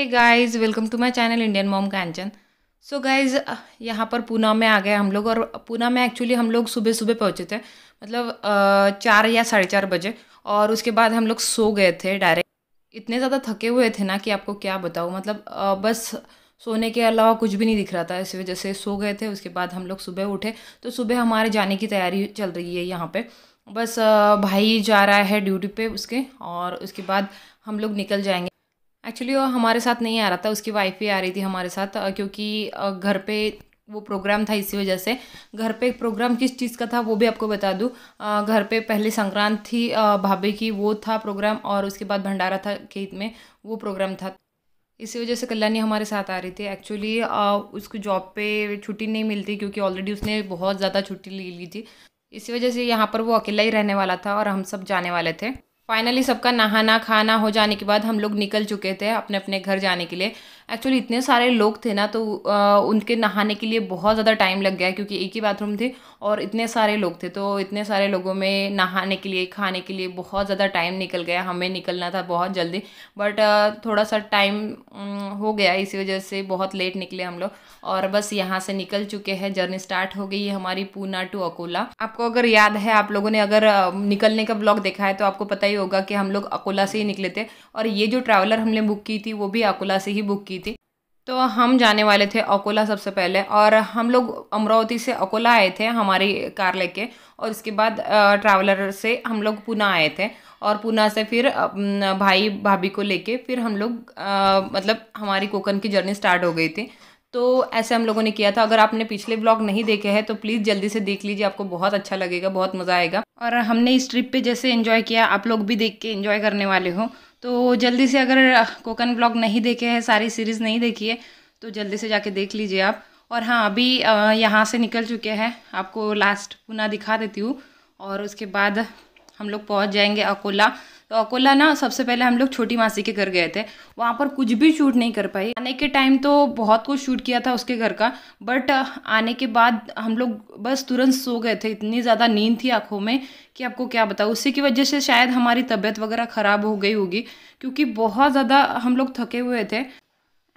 Hey guys welcome to my channel Indian mom Kanchan so guys यहाँ पर पूना में आ गए हम लोग और पूना में एक्चुअली हम लोग सुबह सुबह पहुँचे थे मतलब uh, चार या साढ़े चार बजे और उसके बाद हम लोग सो गए थे डायरेक्ट इतने ज़्यादा थके हुए थे ना कि आपको क्या बताऊँ मतलब uh, बस सोने के अलावा कुछ भी नहीं दिख रहा था इस वजह से सो गए थे उसके बाद हम लोग सुबह उठे तो सुबह हमारे जाने की तैयारी चल रही है यहाँ पे बस uh, भाई जा रहा है ड्यूटी पे उसके और उसके बाद हम लोग निकल जाएंगे एक्चुअली वो हमारे साथ नहीं आ रहा था उसकी वाइफ ही आ रही थी हमारे साथ क्योंकि घर पे वो प्रोग्राम था इसी वजह से घर पे प्रोग्राम किस चीज़ का था वो भी आपको बता दूँ घर पे पहले संक्रांत थी भाभी की वो था प्रोग्राम और उसके बाद भंडारा था खेत में वो प्रोग्राम था इसी वजह से कल्याणी हमारे साथ आ रही थी एक्चुअली उसको जॉब पे छुट्टी नहीं मिलती क्योंकि ऑलरेडी उसने बहुत ज़्यादा छुट्टी ले ली थी इसी वजह से यहाँ पर वो अकेला ही रहने वाला था और हम सब जाने वाले थे फाइनली सबका नहाना खाना हो जाने के बाद हम लोग निकल चुके थे अपने अपने घर जाने के लिए एक्चुअली इतने सारे लोग थे ना तो आ, उनके नहाने के लिए बहुत ज़्यादा टाइम लग गया क्योंकि एक ही बाथरूम थे और इतने सारे लोग थे तो इतने सारे लोगों में नहाने के लिए खाने के लिए बहुत ज़्यादा टाइम निकल गया हमें निकलना था बहुत जल्दी बट थोड़ा सा टाइम हो गया इसी वजह से बहुत लेट निकले हम लोग और बस यहाँ से निकल चुके हैं जर्नी स्टार्ट हो गई है हमारी पूना टू अकोला आपको अगर याद है आप लोगों ने अगर निकलने का ब्लॉग देखा है तो आपको पता ही होगा कि हम लोग अकोला से ही निकले थे और ये जो ट्रैवलर हमने बुक की थी वो भी अकोला से ही बुक की तो हम जाने वाले थे अकोला सबसे पहले और हम लोग अमरावती से अकोला आए थे हमारी कार लेके और उसके बाद ट्रैवलर से हम लोग पुणे आए थे और पुणे से फिर भाई भाभी को लेके फिर हम लोग मतलब हमारी कोकन की जर्नी स्टार्ट हो गई थी तो ऐसे हम लोगों ने किया था अगर आपने पिछले ब्लॉग नहीं देखे हैं तो प्लीज़ जल्दी से देख लीजिए आपको बहुत अच्छा लगेगा बहुत मज़ा आएगा और हमने इस ट्रिप पे जैसे इन्जॉय किया आप लोग भी देख के इन्जॉय करने वाले हो तो जल्दी से अगर कोकन ब्लॉग नहीं देखे हैं सारी सीरीज़ नहीं देखी है तो जल्दी से जाके देख लीजिए आप और हाँ अभी यहाँ से निकल चुके हैं आपको लास्ट पुनः दिखा देती हूँ और उसके बाद हम लोग पहुँच जाएंगे अकोला तो अकोला ना सबसे पहले हम लोग छोटी मासी के घर गए थे वहाँ पर कुछ भी शूट नहीं कर पाई आने के टाइम तो बहुत कुछ शूट किया था उसके घर का बट आने के बाद हम लोग बस तुरंत सो गए थे इतनी ज़्यादा नींद थी आँखों में कि आपको क्या बताऊँ उसी की वजह से शायद हमारी तबीयत वगैरह ख़राब हो गई होगी क्योंकि बहुत ज़्यादा हम लोग थके हुए थे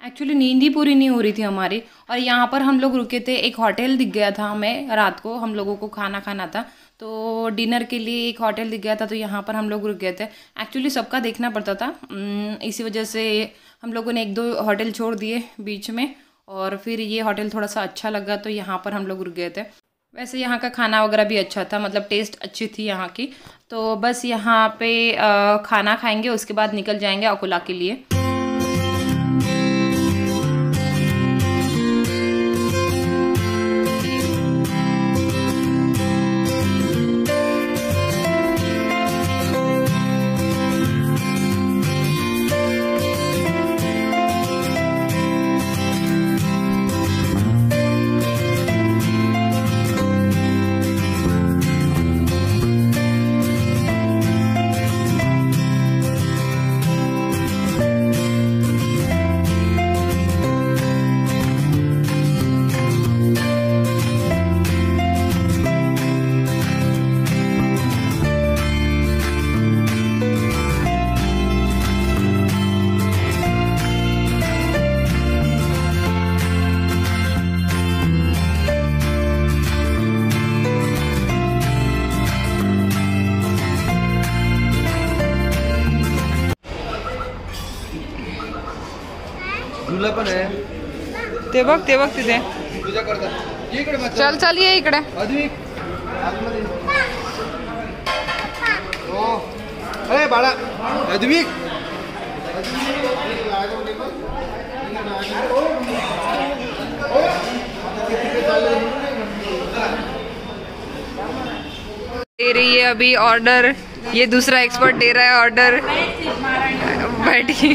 एक्चुअली नींद ही पूरी नहीं हो रही थी हमारी और यहाँ पर हम लोग रुके थे एक होटल दिख गया था हमें रात को हम लोगों को खाना खाना था तो डिनर के लिए एक होटल दिख गया था तो यहाँ पर हम लोग रुक गए थे एक्चुअली सबका देखना पड़ता था इसी वजह से हम लोगों ने एक दो होटल छोड़ दिए बीच में और फिर ये होटल थोड़ा सा अच्छा लगा तो यहाँ पर हम लोग रुक गए थे वैसे यहाँ का खाना वगैरह भी अच्छा था मतलब टेस्ट अच्छी थी यहाँ की तो बस यहाँ पे खाना खाएंगे उसके बाद निकल जाएंगे अकोला के लिए पण आहे ते बघ ते बघ तिथे चल चल ये इकडे अरे बाड़ा अद्विक दे रही है अभी ऑर्डर ये दूसरा एक्सपर्ट दे रहा है ऑर्डर बैठी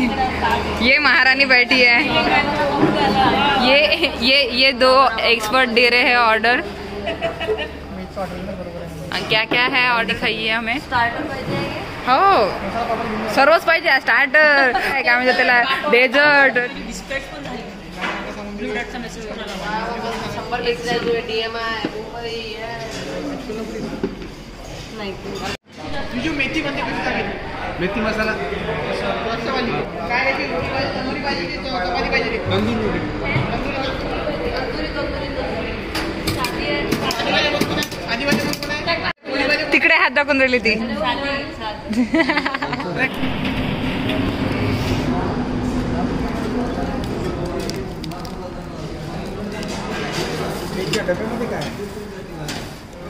ये महारानी बैठी है ये ये ये दो एक्सपर्ट दे रहे हैं ऑर्डर क्या क्या है और दिखाइए हमें हो सर्वच पाहिजे स्टार्टर काय म्हणजे त्याला डेझर्ट नाही मेथी मेथी मसाला तिकडे हात दाखवून राहिली ती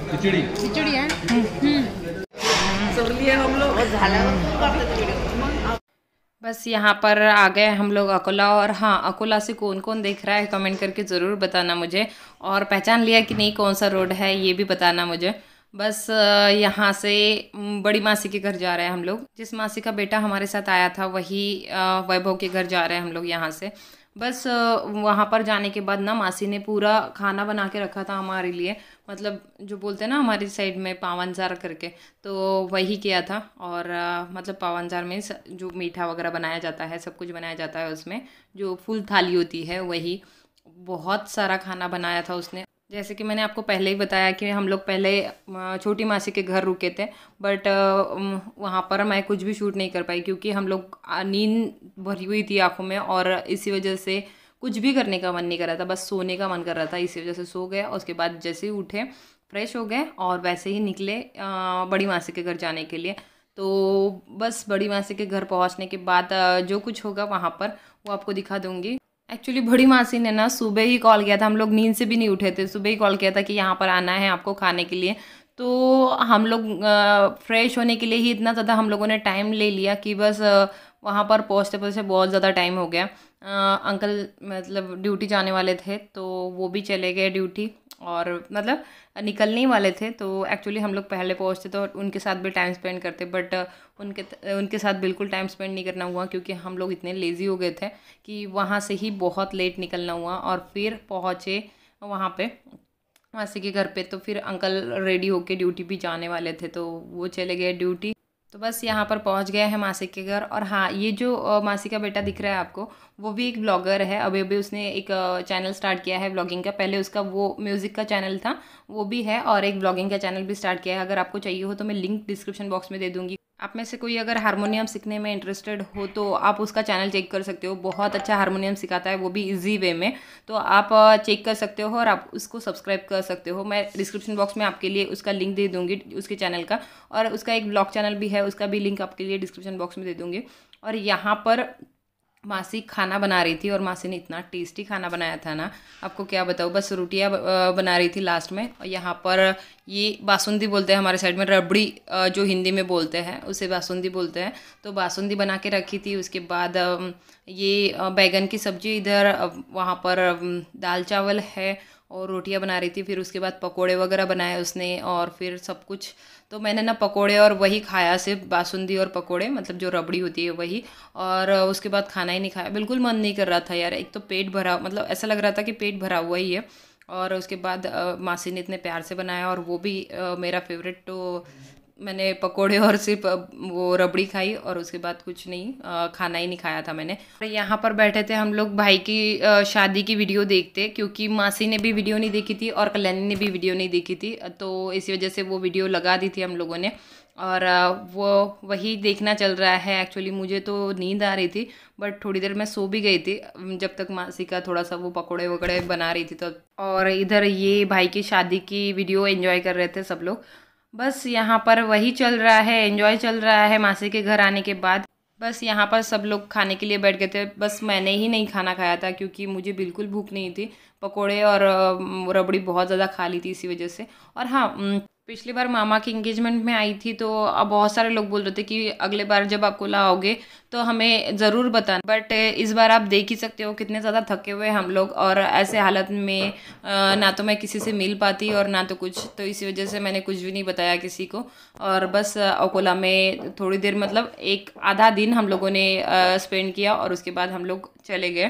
खिचडी खिचडी आहे कर लिए हम लोग हम्म। तो बस यहाँ पर आ गए हम लोग अकोला और हाँ अकोला से कौन कौन देख रहा है कमेंट करके ज़रूर बताना मुझे और पहचान लिया कि नहीं कौन सा रोड है ये भी बताना मुझे बस यहाँ से बड़ी मासी के घर जा रहे हैं हम लोग जिस मासी का बेटा हमारे साथ आया था वही वैभव के घर जा रहे हैं हम लोग यहाँ से बस वहाँ पर जाने के बाद ना मासी ने पूरा खाना बना के रखा था हमारे लिए मतलब जो बोलते हैं ना हमारी साइड में पावनजार करके तो वही किया था और मतलब पावनजार में जो मीठा वगैरह बनाया जाता है सब कुछ बनाया जाता है उसमें जो फुल थाली होती है वही बहुत सारा खाना बनाया था उसने जैसे कि मैंने आपको पहले ही बताया कि हम लोग पहले छोटी मासी के घर रुके थे बट वहाँ पर मैं कुछ भी शूट नहीं कर पाई क्योंकि हम लोग नींद भरी हुई थी आँखों में और इसी वजह से कुछ भी करने का मन नहीं कर रहा था बस सोने का मन कर रहा था इसी वजह से सो गए उसके बाद जैसे ही उठे फ्रेश हो गए और वैसे ही निकले बड़ी मासी के घर जाने के लिए तो बस बड़ी मासी के घर पहुंचने के बाद जो कुछ होगा वहाँ पर वो आपको दिखा दूँगी एक्चुअली बड़ी मासी ने ना सुबह ही कॉल किया था हम लोग नींद से भी नहीं उठे थे सुबह ही कॉल किया था कि यहाँ पर आना है आपको खाने के लिए तो हम लोग फ्रेश होने के लिए ही इतना ज़्यादा हम लोगों ने टाइम ले लिया कि बस वहाँ पर पहुँचते पहुँचते बहुत ज़्यादा टाइम हो गया आ, अंकल मतलब ड्यूटी जाने वाले थे तो वो भी चले गए ड्यूटी और मतलब निकलने ही वाले थे तो एक्चुअली हम लोग पहले पहुँचते तो उनके साथ भी टाइम स्पेंड करते बट उनके उनके साथ बिल्कुल टाइम स्पेंड नहीं करना हुआ क्योंकि हम लोग इतने लेज़ी हो गए थे कि वहाँ से ही बहुत लेट निकलना हुआ और फिर पहुँचे वहाँ पे मासी के घर पे तो फिर अंकल रेडी होके ड्यूटी भी जाने वाले थे तो वो चले गए ड्यूटी तो बस यहाँ पर पहुँच गया है मासी के घर और हाँ ये जो मासी का बेटा दिख रहा है आपको वो भी एक ब्लॉगर है अभी अभी उसने एक चैनल स्टार्ट किया है ब्लॉगिंग का पहले उसका वो म्यूज़िक का चैनल था वो भी है और एक ब्लॉगिंग का चैनल भी स्टार्ट किया है अगर आपको चाहिए हो तो मैं लिंक डिस्क्रिप्शन बॉक्स में दे दूँगी आप में से कोई अगर हारमोनियम सीखने में इंटरेस्टेड हो तो आप उसका चैनल चेक कर सकते हो बहुत अच्छा हारमोनियम सिखाता है वो भी इजी वे में तो आप चेक कर सकते हो और आप उसको सब्सक्राइब कर सकते हो मैं डिस्क्रिप्शन बॉक्स में आपके लिए उसका लिंक दे दूँगी उसके चैनल का और उसका एक ब्लॉग चैनल भी है उसका भी लिंक आपके लिए डिस्क्रिप्शन बॉक्स में दे दूँगी और यहाँ पर मासी खाना बना रही थी और मासी ने इतना टेस्टी खाना बनाया था ना आपको क्या बताऊँ बस रोटियाँ बना रही थी लास्ट में और यहाँ पर ये बासुंदी बोलते हैं हमारे साइड में रबड़ी जो हिंदी में बोलते हैं उसे बासुंदी बोलते हैं तो बासुंदी बना के रखी थी उसके बाद ये बैगन की सब्ज़ी इधर वहाँ पर दाल चावल है और रोटियां बना रही थी फिर उसके बाद पकोड़े वगैरह बनाए उसने और फिर सब कुछ तो मैंने ना पकोड़े और वही खाया सिर्फ बासुंदी और पकोड़े मतलब जो रबड़ी होती है वही और उसके बाद खाना ही नहीं खाया बिल्कुल मन नहीं कर रहा था यार एक तो पेट भरा मतलब ऐसा लग रहा था कि पेट भरा हुआ ही है और उसके बाद मासी ने इतने प्यार से बनाया और वो भी मेरा फेवरेट तो मैंने पकोड़े और सिर्फ वो रबड़ी खाई और उसके बाद कुछ नहीं खाना ही नहीं खाया था मैंने यहाँ पर बैठे थे हम लोग भाई की शादी की वीडियो देखते क्योंकि मासी ने भी वीडियो नहीं देखी थी और कल्याणी ने भी वीडियो नहीं देखी थी तो इसी वजह से वो वीडियो लगा दी थी हम लोगों ने और वो वही देखना चल रहा है एक्चुअली मुझे तो नींद आ रही थी बट थोड़ी देर मैं सो भी गई थी जब तक मासी का थोड़ा सा वो पकोड़े वगड़े बना रही थी तो और इधर ये भाई की शादी की वीडियो एंजॉय कर रहे थे सब लोग बस यहाँ पर वही चल रहा है एंजॉय चल रहा है मासी के घर आने के बाद बस यहाँ पर सब लोग खाने के लिए बैठ गए थे बस मैंने ही नहीं खाना खाया था क्योंकि मुझे बिल्कुल भूख नहीं थी पकोड़े और रबड़ी बहुत ज़्यादा खा ली थी इसी वजह से और हाँ पिछली बार मामा की इंगेजमेंट में आई थी तो अब बहुत सारे लोग बोल रहे थे कि अगले बार जब आपको लाओगे तो हमें ज़रूर बताना बट इस बार आप देख ही सकते हो कितने ज़्यादा थके हुए हम लोग और ऐसे हालत में ना तो मैं किसी से मिल पाती और ना तो कुछ तो इसी वजह से मैंने कुछ भी नहीं बताया किसी को और बस अकोला में थोड़ी देर मतलब एक आधा दिन हम लोगों ने स्पेंड किया और उसके बाद हम लोग चले गए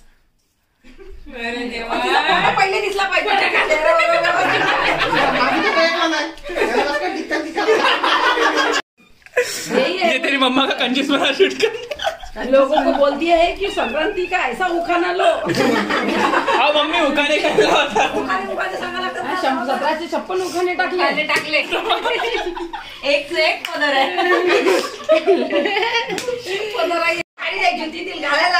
ये तेरी मम्मा का कंजूस बना शूट कर लोगों को बोलती है कि संक्रांति का ऐसा उखाना लो अब हाँ, मम्मी उखाने का उखाने उखाने सतराशे हाँ, छप्पन उखाने टाकले टाकले एक से एक पदर आहे पदर आहे घालायला